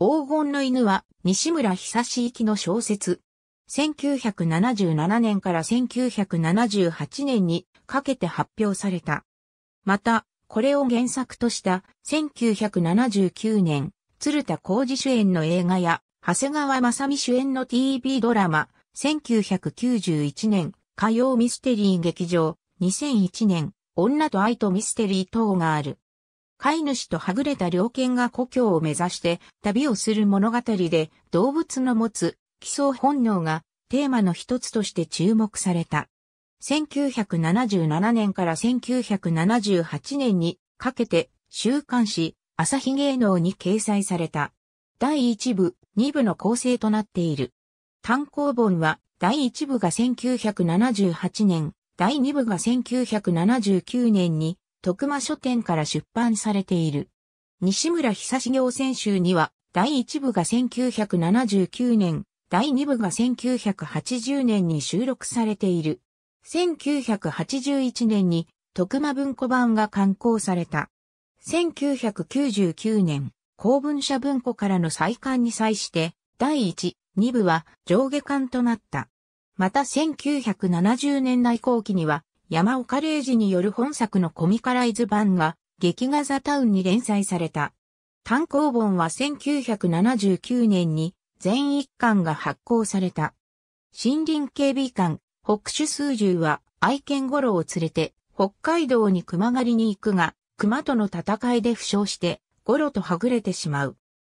黄金の犬は西村久志行きの小説。1977年から1978年にかけて発表された。また、これを原作とした1979年、鶴田浩二主演の映画や、長谷川正美主演の TV ドラマ、1991年、火曜ミステリー劇場、2001年、女と愛とミステリー等がある。飼い主とはぐれた猟犬が故郷を目指して旅をする物語で動物の持つ基礎本能がテーマの一つとして注目された。1977年から1978年にかけて週刊誌朝日芸能に掲載された。第1部、2部の構成となっている。単行本は第1部が1978年、第2部が1979年に徳間書店から出版されている。西村久志行選手には、第1部が1979年、第2部が1980年に収録されている。1981年に、徳間文庫版が刊行された。1999年、公文社文庫からの再刊に際して、第1、2部は上下巻となった。また1970年代後期には、山岡礼二による本作のコミカライズ版が劇画ザタウンに連載された。単行本は1979年に全一巻が発行された。森林警備官、北種数十は愛犬五郎を連れて北海道に熊狩りに行くが、熊との戦いで負傷して、ゴロとはぐれてしまう。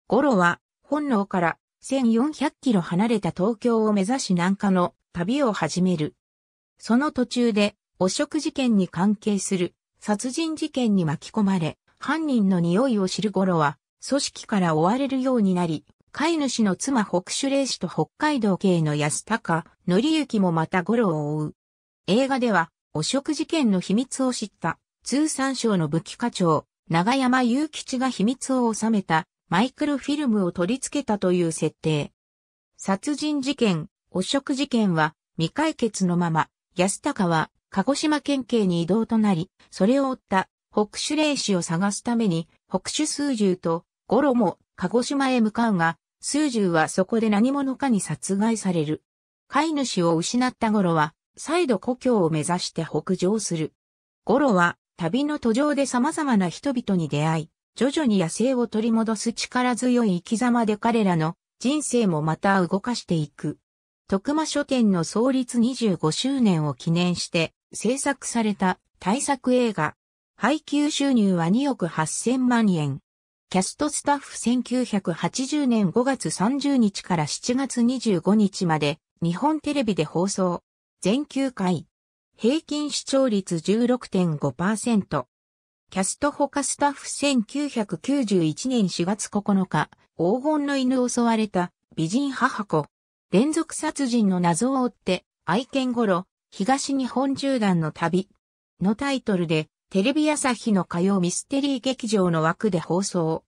ゴロは、本能から1400キロ離れた東京を目指し南下の旅を始める。その途中で、汚職事件に関係する殺人事件に巻き込まれ、犯人の匂いを知る頃は、組織から追われるようになり、飼い主の妻北首霊氏と北海道系の安高、則之もまた五郎を追う。映画では、汚職事件の秘密を知った通産省の武器課長、長山雄吉が秘密を収めたマイクロフィルムを取り付けたという設定。殺人事件、汚職事件は未解決のまま、安高は鹿児島県警に移動となり、それを追った北種霊師を探すために、北種数十とゴロも鹿児島へ向かうが、数十はそこで何者かに殺害される。飼い主を失ったゴロは、再度故郷を目指して北上する。ゴロは、旅の途上で様々な人々に出会い、徐々に野生を取り戻す力強い生き様で彼らの人生もまた動かしていく。徳間書店の創立25周年を記念して、制作された大作映画。配給収入は2億8000万円。キャストスタッフ1980年5月30日から7月25日まで日本テレビで放送。全9回。平均視聴率16.5%。キャスト他スタッフ1991年4月9日、黄金の犬襲われた美人母子。連続殺人の謎を追って、愛犬頃、東日本縦断の旅のタイトルで、テレビ朝日の火曜ミステリー劇場の枠で放送。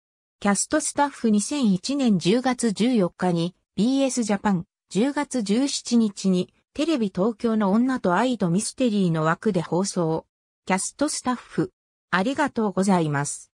キャストスタッフ2001年10月14日に BS ジャパン10月17日にテレビ東京の女と愛とミステリーの枠で放送。キャストスタッフありがとうございます。